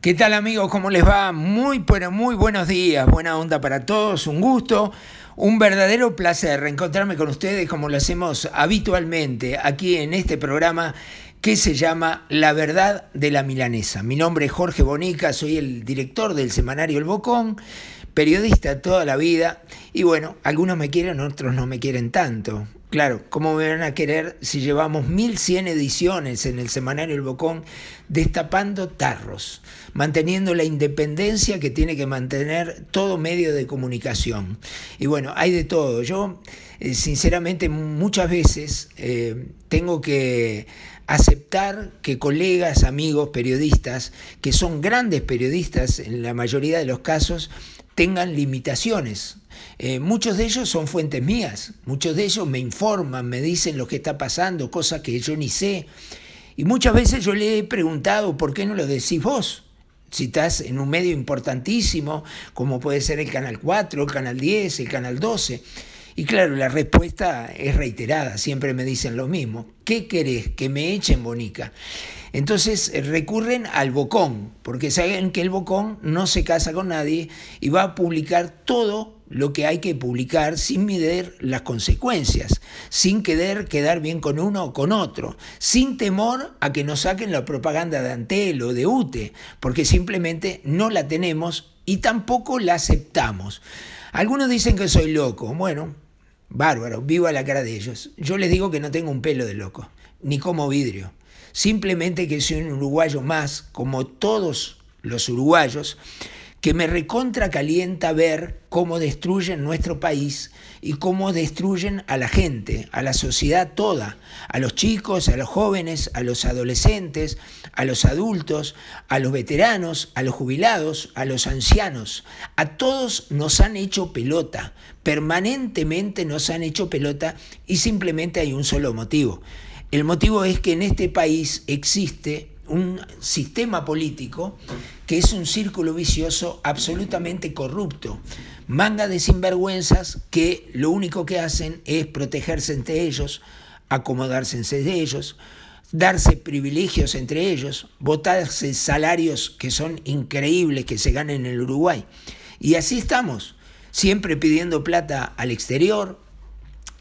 ¿Qué tal amigos? ¿Cómo les va? Muy, pero muy buenos días. Buena onda para todos. Un gusto. Un verdadero placer reencontrarme con ustedes como lo hacemos habitualmente aquí en este programa que se llama La Verdad de la Milanesa. Mi nombre es Jorge Bonica, soy el director del semanario El Bocón, periodista toda la vida y bueno, algunos me quieren, otros no me quieren tanto. Claro, ¿cómo me van a querer si llevamos 1100 ediciones en el semanario El Bocón destapando tarros, manteniendo la independencia que tiene que mantener todo medio de comunicación? Y bueno, hay de todo. Yo, eh, sinceramente, muchas veces eh, tengo que aceptar que colegas, amigos, periodistas, que son grandes periodistas en la mayoría de los casos, tengan limitaciones eh, muchos de ellos son fuentes mías, muchos de ellos me informan, me dicen lo que está pasando, cosas que yo ni sé. Y muchas veces yo le he preguntado, ¿por qué no lo decís vos? Si estás en un medio importantísimo, como puede ser el Canal 4, el Canal 10, el Canal 12. Y claro, la respuesta es reiterada, siempre me dicen lo mismo. ¿Qué querés? Que me echen bonica. Entonces eh, recurren al bocón, porque saben que el bocón no se casa con nadie y va a publicar todo lo que hay que publicar sin medir las consecuencias, sin querer quedar bien con uno o con otro, sin temor a que nos saquen la propaganda de Antel o de UTE, porque simplemente no la tenemos y tampoco la aceptamos. Algunos dicen que soy loco, bueno, bárbaro, vivo a la cara de ellos. Yo les digo que no tengo un pelo de loco, ni como vidrio, simplemente que soy un uruguayo más, como todos los uruguayos, que me recontra calienta ver cómo destruyen nuestro país y cómo destruyen a la gente, a la sociedad toda, a los chicos, a los jóvenes, a los adolescentes, a los adultos, a los veteranos, a los jubilados, a los ancianos. A todos nos han hecho pelota, permanentemente nos han hecho pelota y simplemente hay un solo motivo. El motivo es que en este país existe un sistema político que es un círculo vicioso absolutamente corrupto. Manga de sinvergüenzas que lo único que hacen es protegerse entre ellos, acomodarse entre ellos, darse privilegios entre ellos, votarse salarios que son increíbles que se ganan en el Uruguay. Y así estamos, siempre pidiendo plata al exterior,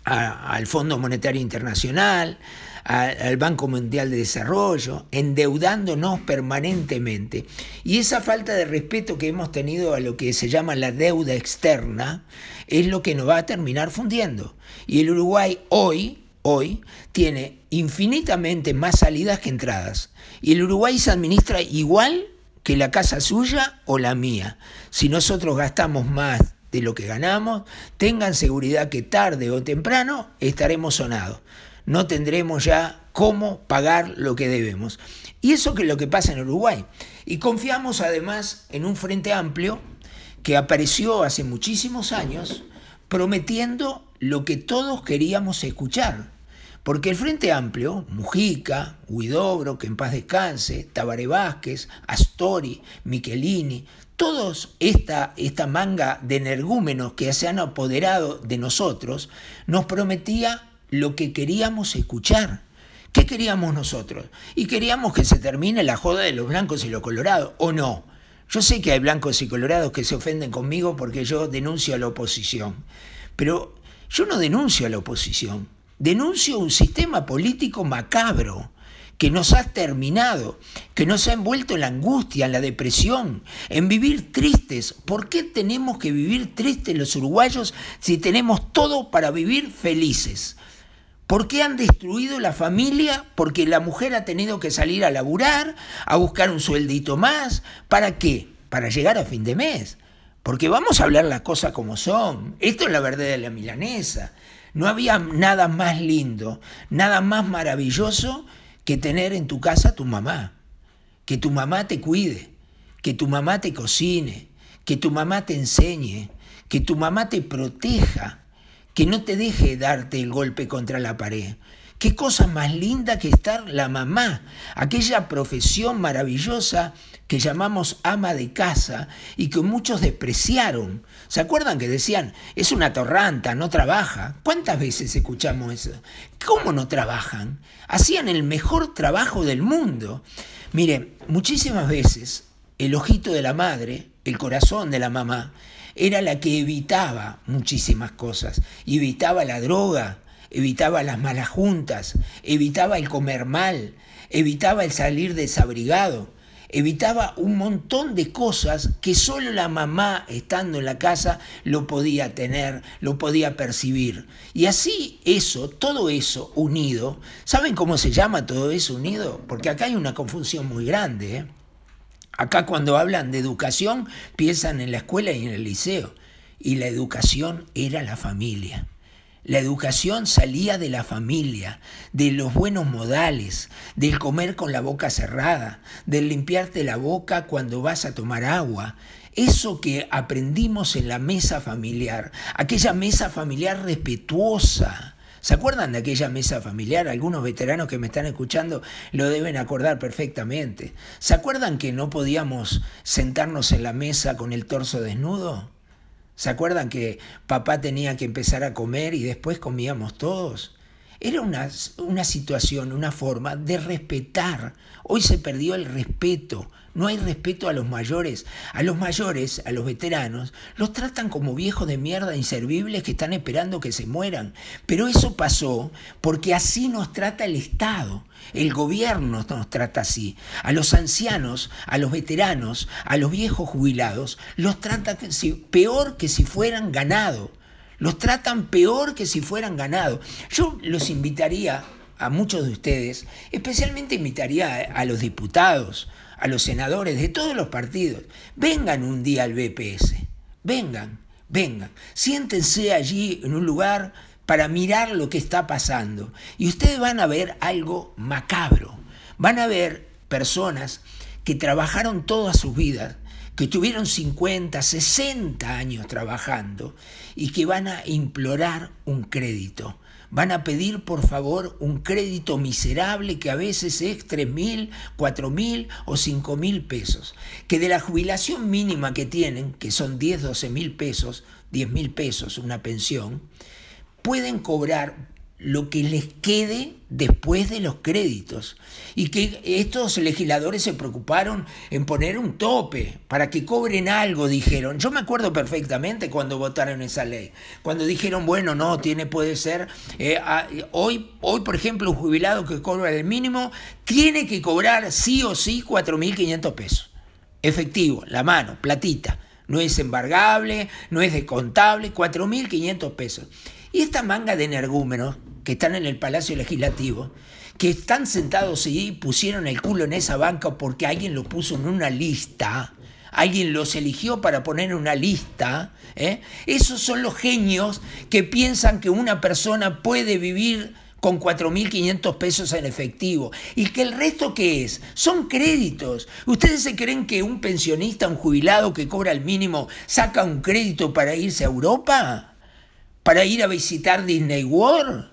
al Fondo Monetario Internacional, al Banco Mundial de Desarrollo, endeudándonos permanentemente. Y esa falta de respeto que hemos tenido a lo que se llama la deuda externa es lo que nos va a terminar fundiendo. Y el Uruguay hoy, hoy, tiene infinitamente más salidas que entradas. Y el Uruguay se administra igual que la casa suya o la mía. Si nosotros gastamos más de lo que ganamos, tengan seguridad que tarde o temprano estaremos sonados. No tendremos ya cómo pagar lo que debemos. Y eso que es lo que pasa en Uruguay. Y confiamos además en un frente amplio que apareció hace muchísimos años prometiendo lo que todos queríamos escuchar. Porque el Frente Amplio, Mujica, Huidobro, que en paz descanse, Tabaré Vázquez, Astori, Michelini, todos esta, manga de energúmenos que se han apoderado de nosotros nos prometía lo que queríamos escuchar. ¿Qué queríamos nosotros? Y queríamos que se termine la joda de los blancos y los colorados, ¿o no? Yo sé que hay blancos y colorados que se ofenden conmigo porque yo denuncio a la oposición, pero yo no denuncio a la oposición, denuncio un sistema político macabro que nos ha terminado, que nos ha envuelto en la angustia, en la depresión, en vivir tristes. ¿Por qué tenemos que vivir tristes los uruguayos si tenemos todo para vivir felices? ¿Por qué han destruido la familia? Porque la mujer ha tenido que salir a laburar, a buscar un sueldito más. ¿Para qué? Para llegar a fin de mes. Porque vamos a hablar las cosas como son. Esto es la verdad de la milanesa. No había nada más lindo, nada más maravilloso que tener en tu casa a tu mamá, que tu mamá te cuide, que tu mamá te cocine, que tu mamá te enseñe, que tu mamá te proteja, que no te deje darte el golpe contra la pared, Qué cosa más linda que estar la mamá, aquella profesión maravillosa que llamamos ama de casa y que muchos despreciaron. ¿Se acuerdan que decían, es una torranta, no trabaja? ¿Cuántas veces escuchamos eso? ¿Cómo no trabajan? Hacían el mejor trabajo del mundo. Mire, muchísimas veces el ojito de la madre, el corazón de la mamá, era la que evitaba muchísimas cosas. Evitaba la droga, evitaba las malas juntas, evitaba el comer mal, evitaba el salir desabrigado, evitaba un montón de cosas que solo la mamá estando en la casa lo podía tener, lo podía percibir. Y así eso, todo eso unido, ¿saben cómo se llama todo eso unido? Porque acá hay una confusión muy grande. ¿eh? Acá cuando hablan de educación piensan en la escuela y en el liceo. Y la educación era la familia. La educación salía de la familia, de los buenos modales, del comer con la boca cerrada, del limpiarte la boca cuando vas a tomar agua. Eso que aprendimos en la mesa familiar, aquella mesa familiar respetuosa. ¿Se acuerdan de aquella mesa familiar? Algunos veteranos que me están escuchando lo deben acordar perfectamente. ¿Se acuerdan que no podíamos sentarnos en la mesa con el torso desnudo? ¿Se acuerdan que papá tenía que empezar a comer y después comíamos todos? Era una, una situación, una forma de respetar. Hoy se perdió el respeto. No hay respeto a los mayores. A los mayores, a los veteranos, los tratan como viejos de mierda inservibles que están esperando que se mueran. Pero eso pasó porque así nos trata el Estado. El gobierno nos trata así. A los ancianos, a los veteranos, a los viejos jubilados, los trata peor que si fueran ganado. Los tratan peor que si fueran ganado. Yo los invitaría a muchos de ustedes, especialmente invitaría a los diputados, a los senadores de todos los partidos, vengan un día al BPS, vengan, vengan, siéntense allí en un lugar para mirar lo que está pasando y ustedes van a ver algo macabro, van a ver personas que trabajaron toda sus vidas que tuvieron 50, 60 años trabajando y que van a implorar un crédito. Van a pedir, por favor, un crédito miserable que a veces es 3.000, mil, mil o 5.000 mil pesos. Que de la jubilación mínima que tienen, que son 10, 12 mil pesos, 10 mil pesos una pensión, pueden cobrar lo que les quede después de los créditos. Y que estos legisladores se preocuparon en poner un tope para que cobren algo, dijeron. Yo me acuerdo perfectamente cuando votaron esa ley, cuando dijeron, bueno, no, tiene, puede ser, eh, hoy, hoy, por ejemplo, un jubilado que cobra el mínimo tiene que cobrar sí o sí 4.500 pesos. Efectivo, la mano, platita. No es embargable, no es descontable, 4.500 pesos. Y esta manga de energúmenos, que están en el Palacio Legislativo, que están sentados y pusieron el culo en esa banca porque alguien los puso en una lista, alguien los eligió para poner en una lista. ¿eh? Esos son los genios que piensan que una persona puede vivir con 4.500 pesos en efectivo. ¿Y que el resto qué es? Son créditos. ¿Ustedes se creen que un pensionista, un jubilado que cobra el mínimo, saca un crédito para irse a Europa? ¿Para ir a visitar Disney World?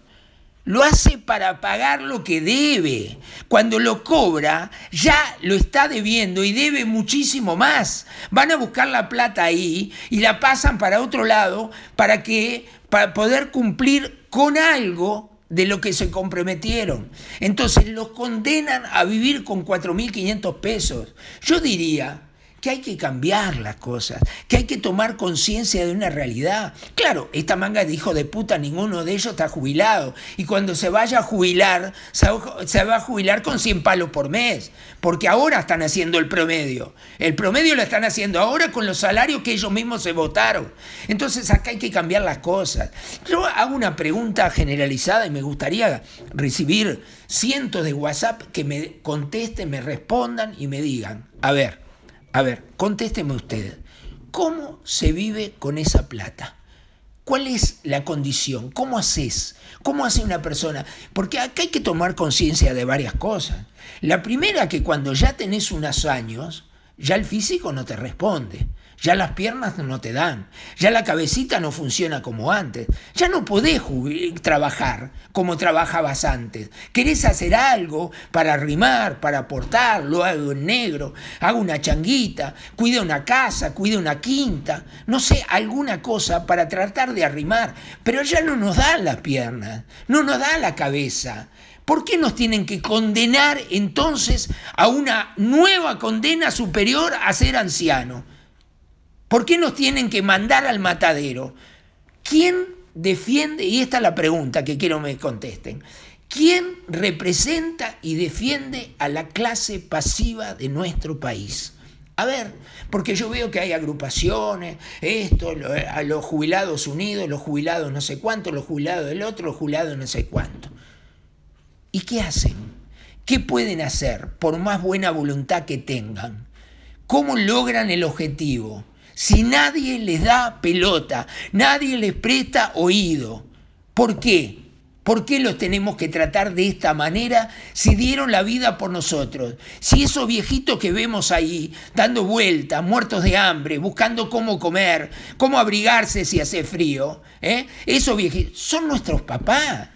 lo hace para pagar lo que debe. Cuando lo cobra, ya lo está debiendo y debe muchísimo más. Van a buscar la plata ahí y la pasan para otro lado para que para poder cumplir con algo de lo que se comprometieron. Entonces los condenan a vivir con 4.500 pesos. Yo diría que hay que cambiar las cosas, que hay que tomar conciencia de una realidad. Claro, esta manga de hijo de puta, ninguno de ellos está jubilado. Y cuando se vaya a jubilar, se va a jubilar con 100 palos por mes, porque ahora están haciendo el promedio. El promedio lo están haciendo ahora con los salarios que ellos mismos se votaron. Entonces acá hay que cambiar las cosas. Yo hago una pregunta generalizada y me gustaría recibir cientos de WhatsApp que me contesten, me respondan y me digan, a ver, a ver, contésteme usted, ¿cómo se vive con esa plata? ¿Cuál es la condición? ¿Cómo haces? ¿Cómo hace una persona? Porque acá hay que tomar conciencia de varias cosas. La primera que cuando ya tenés unos años, ya el físico no te responde. Ya las piernas no te dan, ya la cabecita no funciona como antes, ya no podés trabajar como trabajabas antes. Querés hacer algo para arrimar, para aportar, lo hago en negro, hago una changuita, cuida una casa, cuide una quinta, no sé, alguna cosa para tratar de arrimar, pero ya no nos dan las piernas, no nos da la cabeza. ¿Por qué nos tienen que condenar entonces a una nueva condena superior a ser anciano? ¿Por qué nos tienen que mandar al matadero? ¿Quién defiende? Y esta es la pregunta que quiero me contesten. ¿Quién representa y defiende a la clase pasiva de nuestro país? A ver, porque yo veo que hay agrupaciones, esto, eh, a los jubilados unidos, los jubilados no sé cuánto, los jubilados del otro, los jubilados no sé cuánto. ¿Y qué hacen? ¿Qué pueden hacer por más buena voluntad que tengan? ¿Cómo logran el objetivo? si nadie les da pelota, nadie les presta oído. ¿Por qué? ¿Por qué los tenemos que tratar de esta manera si dieron la vida por nosotros? Si esos viejitos que vemos ahí, dando vueltas, muertos de hambre, buscando cómo comer, cómo abrigarse si hace frío, ¿eh? esos viejitos son nuestros papás,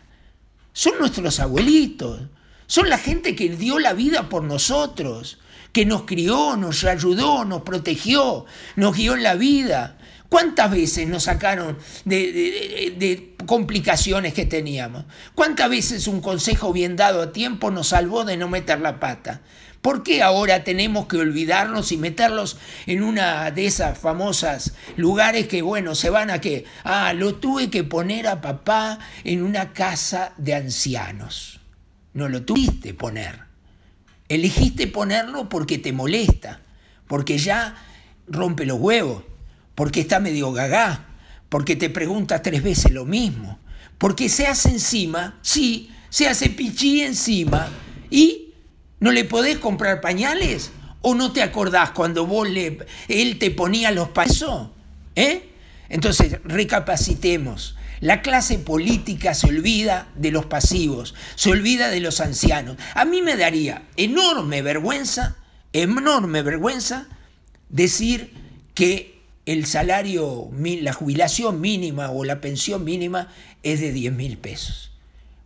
son nuestros abuelitos, son la gente que dio la vida por nosotros que nos crió, nos ayudó, nos protegió, nos guió en la vida. ¿Cuántas veces nos sacaron de, complicaciones que teníamos? ¿Cuántas veces un consejo bien dado a tiempo nos salvó de no meter la pata? ¿Por qué ahora tenemos que olvidarnos y meterlos en una de esas famosas lugares que, bueno, se van a que, ah, lo tuve que poner a papá en una casa de ancianos? No lo tuviste poner Elegiste ponerlo porque te molesta, porque ya rompe los huevos, porque está medio gagá, porque te preguntas tres veces lo mismo, porque se hace encima, sí, se hace pichí encima y no le podés comprar pañales o no te acordás cuando vos le, él te ponía los pasos, ¿eh? Entonces, recapacitemos la clase política se olvida de los pasivos, se olvida de los ancianos. A mí me daría enorme vergüenza, enorme vergüenza decir que el salario, la jubilación mínima o la pensión mínima es de 10 mil pesos.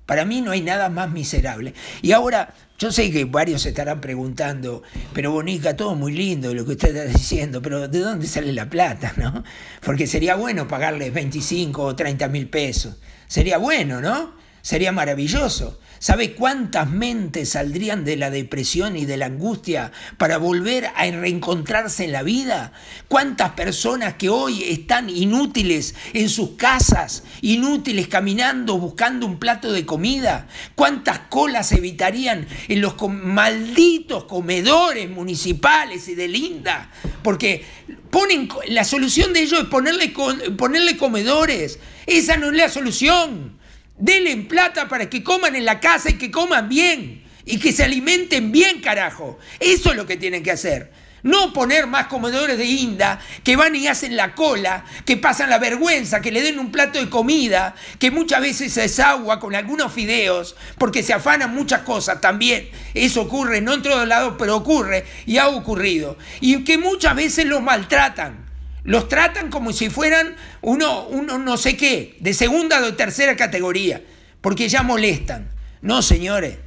Para mí no hay nada más miserable. Y ahora, yo sé que varios se estarán preguntando, pero Bonica, todo muy lindo lo que usted está diciendo, pero ¿de dónde sale la plata, no? Porque sería bueno pagarles 25 o 30 mil pesos. Sería bueno, ¿no? Sería maravilloso. ¿Sabe cuántas mentes saldrían de la depresión y de la angustia para volver a reencontrarse en la vida? ¿Cuántas personas que hoy están inútiles en sus casas, inútiles caminando buscando un plato de comida? ¿Cuántas colas evitarían en los malditos comedores municipales y de linda? Porque ponen, la solución de ellos es ponerle, ponerle comedores. Esa no es la solución. Denle plata para que coman en la casa y que coman bien. Y que se alimenten bien, carajo. Eso es lo que tienen que hacer. No poner más comedores de inda que van y hacen la cola, que pasan la vergüenza, que le den un plato de comida, que muchas veces es agua con algunos fideos, porque se afanan muchas cosas también. Eso ocurre, no en todos lados, pero ocurre y ha ocurrido. Y que muchas veces los maltratan. Los tratan como si fueran uno, uno no sé qué, de segunda o tercera categoría, porque ya molestan. No, señores,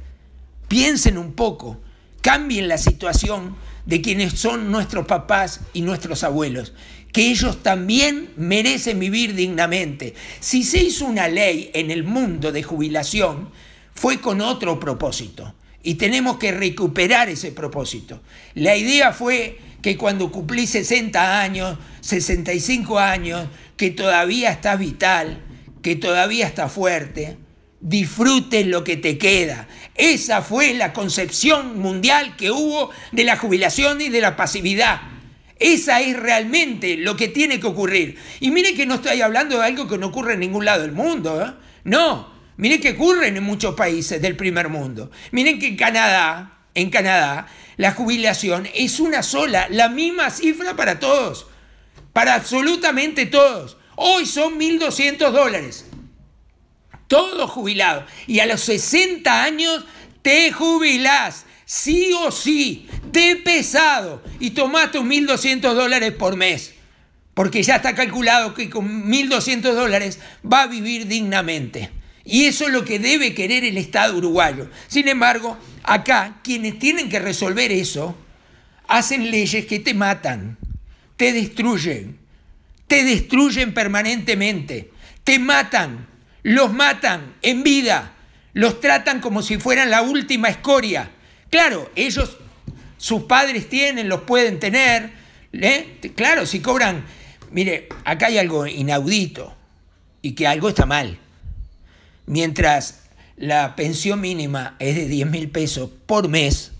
piensen un poco, cambien la situación de quienes son nuestros papás y nuestros abuelos, que ellos también merecen vivir dignamente. Si se hizo una ley en el mundo de jubilación, fue con otro propósito. Y tenemos que recuperar ese propósito. La idea fue que cuando cumplí 60 años, 65 años, que todavía estás vital, que todavía estás fuerte, disfrutes lo que te queda. Esa fue la concepción mundial que hubo de la jubilación y de la pasividad. Esa es realmente lo que tiene que ocurrir. Y mire que no estoy hablando de algo que no ocurre en ningún lado del mundo. ¿eh? No, Miren qué ocurren en muchos países del primer mundo. Miren que en Canadá, en Canadá, la jubilación es una sola, la misma cifra para todos, para absolutamente todos. Hoy son 1.200 dólares. Todos jubilados. Y a los 60 años te jubilás, sí o sí, de pesado, y tomás tus 1.200 dólares por mes. Porque ya está calculado que con 1.200 dólares va a vivir dignamente. Y eso es lo que debe querer el Estado uruguayo. Sin embargo, acá quienes tienen que resolver eso hacen leyes que te matan, te destruyen, te destruyen permanentemente, te matan, los matan en vida, los tratan como si fueran la última escoria. Claro, ellos, sus padres tienen, los pueden tener, ¿eh? claro, si cobran, mire, acá hay algo inaudito y que algo está mal. Mientras la pensión mínima es de 10 mil pesos por mes,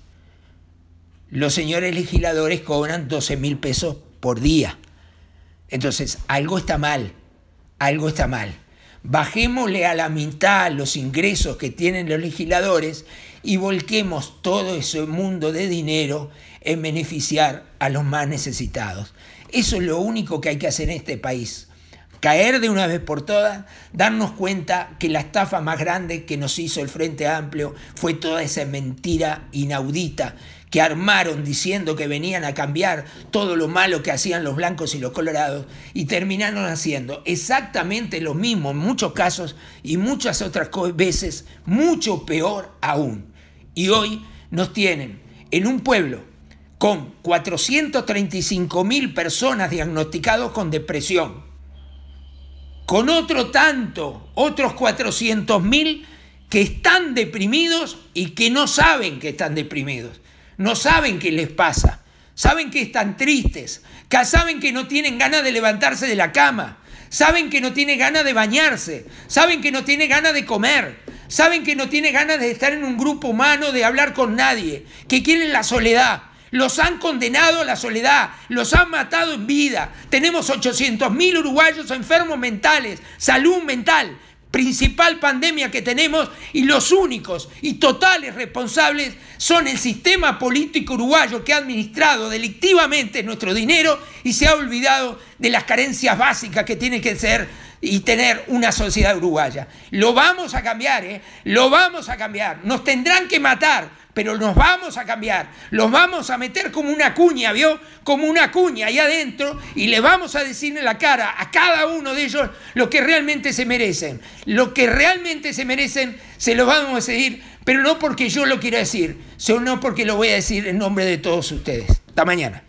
los señores legisladores cobran 12 mil pesos por día. Entonces, algo está mal, algo está mal. Bajémosle a la mitad los ingresos que tienen los legisladores y volquemos todo ese mundo de dinero en beneficiar a los más necesitados. Eso es lo único que hay que hacer en este país caer de una vez por todas, darnos cuenta que la estafa más grande que nos hizo el Frente Amplio fue toda esa mentira inaudita que armaron diciendo que venían a cambiar todo lo malo que hacían los blancos y los colorados y terminaron haciendo exactamente lo mismo en muchos casos y muchas otras veces mucho peor aún. Y hoy nos tienen en un pueblo con 435 mil personas diagnosticados con depresión, con otro tanto, otros 400.000 que están deprimidos y que no saben que están deprimidos, no saben qué les pasa, saben que están tristes, saben que no tienen ganas de levantarse de la cama, saben que no tienen ganas de bañarse, saben que no tienen ganas de comer, saben que no tienen ganas de estar en un grupo humano, de hablar con nadie, que quieren la soledad, los han condenado a la soledad, los han matado en vida. Tenemos 800.000 uruguayos enfermos mentales, salud mental, principal pandemia que tenemos y los únicos y totales responsables son el sistema político uruguayo que ha administrado delictivamente nuestro dinero y se ha olvidado de las carencias básicas que tiene que ser y tener una sociedad uruguaya. Lo vamos a cambiar, ¿eh? Lo vamos a cambiar. Nos tendrán que matar, pero nos vamos a cambiar, los vamos a meter como una cuña, ¿vio? Como una cuña ahí adentro y le vamos a decir en la cara a cada uno de ellos lo que realmente se merecen. Lo que realmente se merecen se lo vamos a decir, pero no porque yo lo quiera decir, sino porque lo voy a decir en nombre de todos ustedes. Hasta mañana.